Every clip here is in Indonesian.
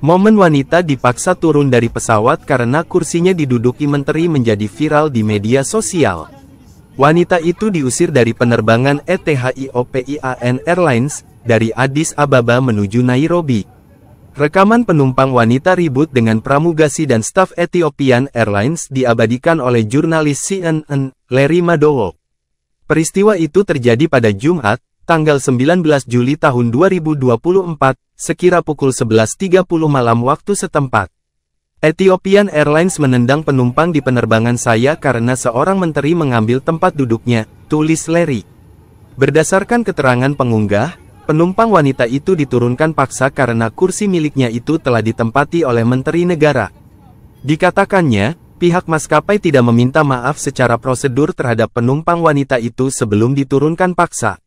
Momen wanita dipaksa turun dari pesawat karena kursinya diduduki menteri menjadi viral di media sosial. Wanita itu diusir dari penerbangan ETHIOPIAN Airlines, dari Addis Ababa menuju Nairobi. Rekaman penumpang wanita ribut dengan pramugasi dan staf Ethiopian Airlines diabadikan oleh jurnalis CNN, Larry Madowo. Peristiwa itu terjadi pada Jumat, tanggal 19 Juli tahun 2024, sekira pukul 11.30 malam waktu setempat. Ethiopian Airlines menendang penumpang di penerbangan saya karena seorang menteri mengambil tempat duduknya, tulis Larry. Berdasarkan keterangan pengunggah, penumpang wanita itu diturunkan paksa karena kursi miliknya itu telah ditempati oleh menteri negara. Dikatakannya, pihak maskapai tidak meminta maaf secara prosedur terhadap penumpang wanita itu sebelum diturunkan paksa.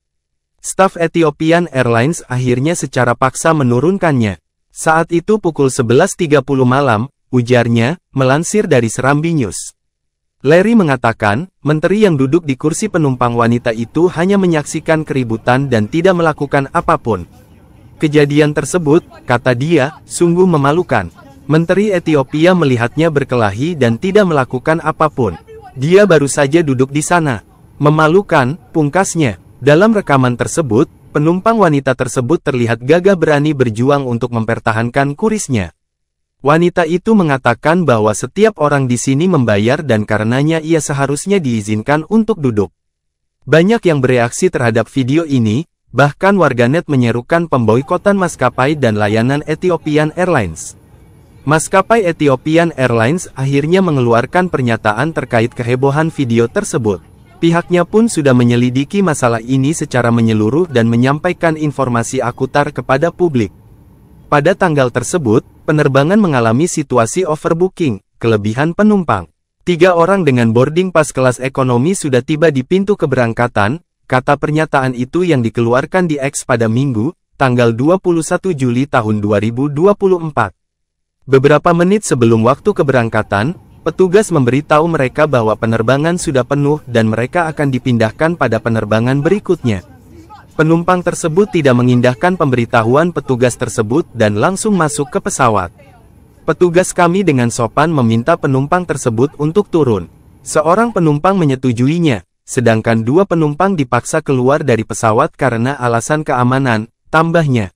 Staf Ethiopian Airlines akhirnya secara paksa menurunkannya. Saat itu pukul 11.30 malam, ujarnya, melansir dari Serambi News. Larry mengatakan, menteri yang duduk di kursi penumpang wanita itu hanya menyaksikan keributan dan tidak melakukan apapun. Kejadian tersebut, kata dia, sungguh memalukan. Menteri Ethiopia melihatnya berkelahi dan tidak melakukan apapun. Dia baru saja duduk di sana. Memalukan, pungkasnya. Dalam rekaman tersebut, penumpang wanita tersebut terlihat gagah berani berjuang untuk mempertahankan kurisnya. Wanita itu mengatakan bahwa setiap orang di sini membayar dan karenanya ia seharusnya diizinkan untuk duduk. Banyak yang bereaksi terhadap video ini, bahkan warganet menyerukan pemboikotan maskapai dan layanan Ethiopian Airlines. Maskapai Ethiopian Airlines akhirnya mengeluarkan pernyataan terkait kehebohan video tersebut. Pihaknya pun sudah menyelidiki masalah ini secara menyeluruh dan menyampaikan informasi akutar kepada publik. Pada tanggal tersebut, penerbangan mengalami situasi overbooking, kelebihan penumpang. Tiga orang dengan boarding pas kelas ekonomi sudah tiba di pintu keberangkatan, kata pernyataan itu yang dikeluarkan di X pada Minggu, tanggal 21 Juli tahun 2024. Beberapa menit sebelum waktu keberangkatan, Petugas memberitahu mereka bahwa penerbangan sudah penuh dan mereka akan dipindahkan pada penerbangan berikutnya. Penumpang tersebut tidak mengindahkan pemberitahuan petugas tersebut dan langsung masuk ke pesawat. Petugas kami dengan sopan meminta penumpang tersebut untuk turun. Seorang penumpang menyetujuinya, sedangkan dua penumpang dipaksa keluar dari pesawat karena alasan keamanan, tambahnya.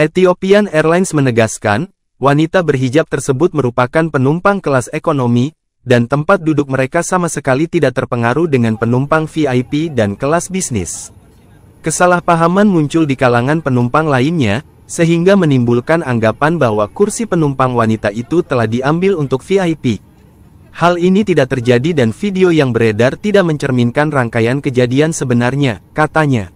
Ethiopian Airlines menegaskan, wanita berhijab tersebut merupakan penumpang kelas ekonomi, dan tempat duduk mereka sama sekali tidak terpengaruh dengan penumpang VIP dan kelas bisnis. Kesalahpahaman muncul di kalangan penumpang lainnya, sehingga menimbulkan anggapan bahwa kursi penumpang wanita itu telah diambil untuk VIP. Hal ini tidak terjadi dan video yang beredar tidak mencerminkan rangkaian kejadian sebenarnya, katanya.